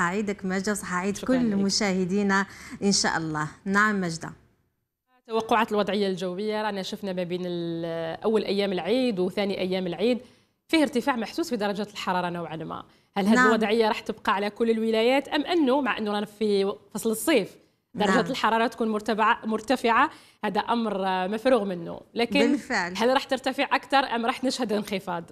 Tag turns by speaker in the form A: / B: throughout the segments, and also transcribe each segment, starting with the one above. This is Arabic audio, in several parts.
A: حاعيدك ماجدة عيد كل مشاهدينا إن شاء الله نعم ماجدة توقعات الوضعية الجوية رانا شفنا ما بين أول أيام العيد وثاني أيام العيد فيه ارتفاع محسوس في درجة الحرارة نوعا ما هل هذه نعم. الوضعية راح تبقى على كل الولايات أم أنه مع أنه رانا في فصل الصيف درجة نعم. الحرارة تكون مرتفعة هذا أمر مفروغ منه لكن بالفعل. هل راح ترتفع أكثر أم راح نشهد انخفاض؟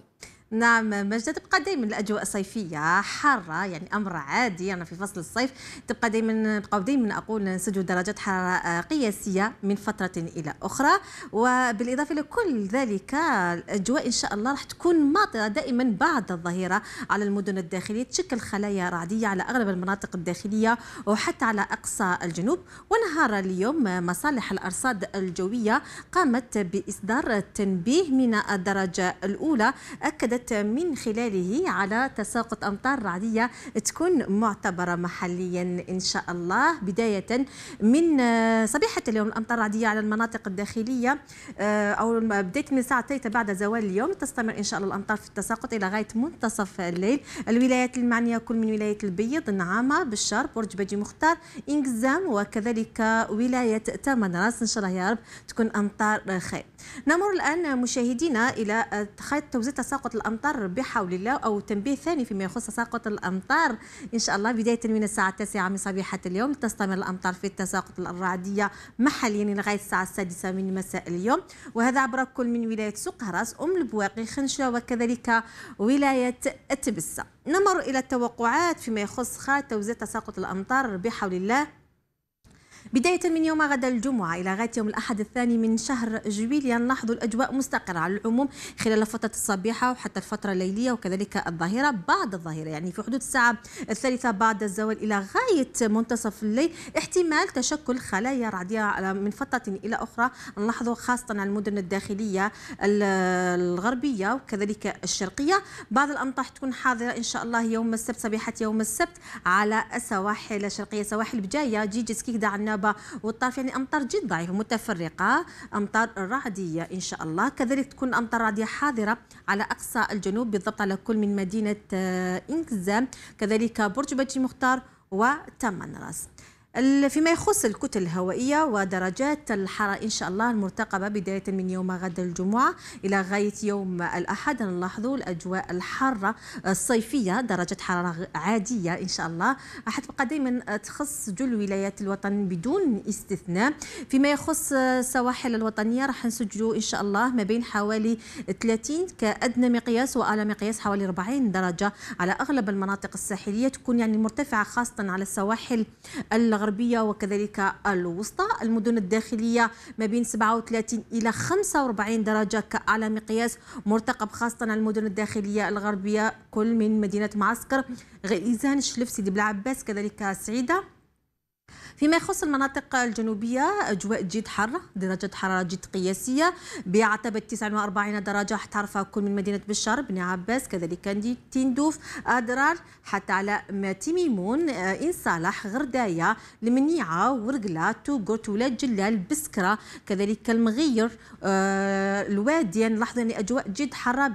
A: نعم مجد تبقى دائما الاجواء صيفيه حاره يعني امر عادي انا في فصل الصيف تبقى دائما بقاو دائما اقول نسجل درجات حراره آه، قياسيه من فتره الى اخرى وبالاضافه لكل ذلك الاجواء ان شاء الله راح تكون ماطره دائما بعد الظهيره على المدن الداخليه تشكل خلايا رعديه على اغلب المناطق الداخليه وحتى على اقصى الجنوب ونهار اليوم مصالح الارصاد الجويه قامت باصدار تنبيه من الدرجه الاولى اكدت التعودت من خلاله على تساقط أمطار رعدية تكون معتبرة محليا إن شاء الله بداية من آه، صبيحة اليوم الأمطار الرعدية على المناطق الداخلية آه، أو بداية من ساعة بعد زوال اليوم تستمر إن شاء الله الأمطار في التساقط إلى غاية منتصف الليل الولايات المعنية كل من ولاية البيض نعامة بشار برج بجي مختار إنجزام وكذلك ولاية تامن راس إن شاء الله يا رب تكون أمطار خير نمر الآن مشاهدينا إلى خيط توزيع تساقط الأمطار بحول الله أو تنبيه ثاني فيما يخص تساقط الأمطار إن شاء الله بداية من الساعة التاسعة من صبيحة اليوم تستمر الأمطار في التساقط الرعدية محليا يعني لغاية الساعة السادسة من مساء اليوم وهذا عبر كل من ولاية سوق هراس أم البواقي خنشلة وكذلك ولاية تبسة نمر إلى التوقعات فيما يخص خيط توزيع تساقط الأمطار بحول الله بداية من يوم غدا الجمعة إلى غاية يوم الأحد الثاني من شهر جويليا نلاحظ الأجواء مستقرة على العموم خلال فترة الصبيحة وحتى الفترة الليلية وكذلك الظهيرة بعد الظهيرة يعني في حدود الساعة الثالثة بعد الزوال إلى غاية منتصف الليل احتمال تشكل خلايا رعدية من فترة إلى أخرى نلاحظ خاصة على المدن الداخلية الغربية وكذلك الشرقية بعض الأمطار تكون حاضرة إن شاء الله يوم السبت صبيحة يوم السبت على السواحل الشرقية سواحل بجاية جيجي سكيكدا عنا والكهرباء والطرف يعني امطار جد ضعيفه يعني متفرقه امطار رعديه ان شاء الله كذلك تكون امطار رعديه حاضره على اقصى الجنوب بالضبط على كل من مدينه آه، انكزا كذلك برج بجي مختار وتمنراس فيما يخص الكتل الهوائية ودرجات الحرارة إن شاء الله المرتقبة بداية من يوم غد الجمعة إلى غاية يوم الأحد نلاحظوا الأجواء الحارة الصيفية درجة حرارة عادية إن شاء الله حتبقى دائما تخص جل ولايات الوطن بدون استثناء فيما يخص السواحل الوطنية راح نسجلوا إن شاء الله ما بين حوالي 30 كأدنى مقياس وأعلى مقياس حوالي 40 درجة على أغلب المناطق الساحلية تكون يعني مرتفعة خاصة على السواحل الغربية الغربية وكذلك الوسطى المدن الداخلية ما بين 37 إلى 45 درجة كأعلى مقياس مرتقب خاصة المدن الداخلية الغربية كل من مدينة معسكر غيزان الشلف سيدي بلعباس كذلك سعيدة فيما يخص المناطق الجنوبية أجواء جد حارة درجة حرارة جد قياسية بعتبة 49 درجة احترف كل من مدينة بشار بن عباس كذلك تندوف أدرار حتى على ماتي ميمون آه، إن صالح غرداية المنيعة ورقلة توغوت ولاد جلال بسكرة كذلك المغير آه، الوادي نلاحظ أن أجواء جد حارة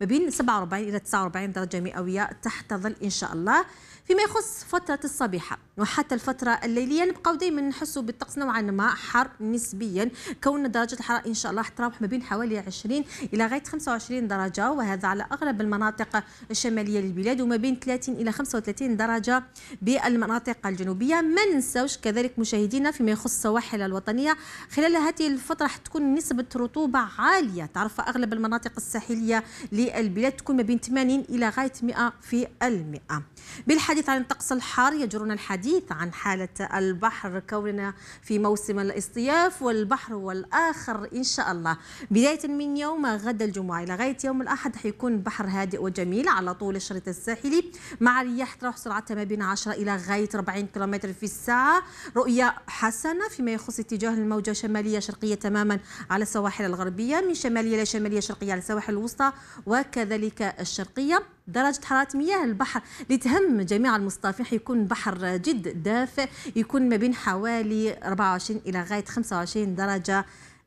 A: ما بين 47 إلى 49 درجة مئوية تحتظل إن شاء الله فيما يخص فترة الصبيحة وحتى الفترة الليلية نبقاو دائما نحسوا بالطقس نوعا ما حر نسبيا كون درجة الحرارة إن شاء الله تتراوح ما بين حوالي 20 إلى غاية 25 درجة وهذا على أغلب المناطق الشمالية للبلاد وما بين 30 إلى 35 درجة بالمناطق الجنوبية ما ننساوش كذلك مشاهدينا فيما يخص السواحل الوطنية خلال هذه الفترة حتكون نسبة رطوبة عالية تعرف أغلب المناطق الساحلية للبلاد تكون ما بين 80 إلى غاية 100 في المئة بالحديث الحديث عن الطقس الحار يجرنا الحديث عن حالة البحر كوننا في موسم الاصطياف والبحر هو الآخر إن شاء الله بداية من يوم غد الجمعة إلى غاية يوم الأحد حيكون بحر هادئ وجميل على طول الشريط الساحلي مع رياح تروح سرعتها ما بين 10 إلى غاية 40 كم في الساعة رؤية حسنة فيما يخص اتجاه الموجة شمالية شرقية تماما على السواحل الغربية من شمالية إلى شمالية شرقية على السواحل الوسطى وكذلك الشرقية درجة حرارة مياه البحر اللي تهم جميع المصطافين يكون بحر جد دافئ يكون ما بين حوالي 24 إلى غاية 25 درجة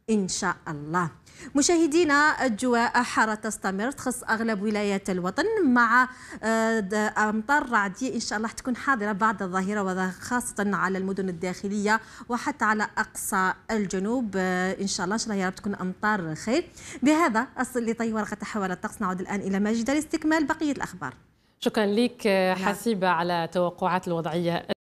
A: إن شاء الله مشاهدينا الجواء حارة تستمر تخص أغلب ولايات الوطن مع آه، أمطار رعدية إن شاء الله تكون حاضرة بعد الظهيرة وخاصة على المدن الداخلية وحتى على أقصى الجنوب آه، إن شاء الله إن شاء الله يا رب تكون أمطار خير بهذا أصل لطي ورقة حوالي الطقس نعود الآن إلى ماجدة لاستكمال بقية الأخبار شكرا لك آه، نعم. حسيبة على توقعات الوضعية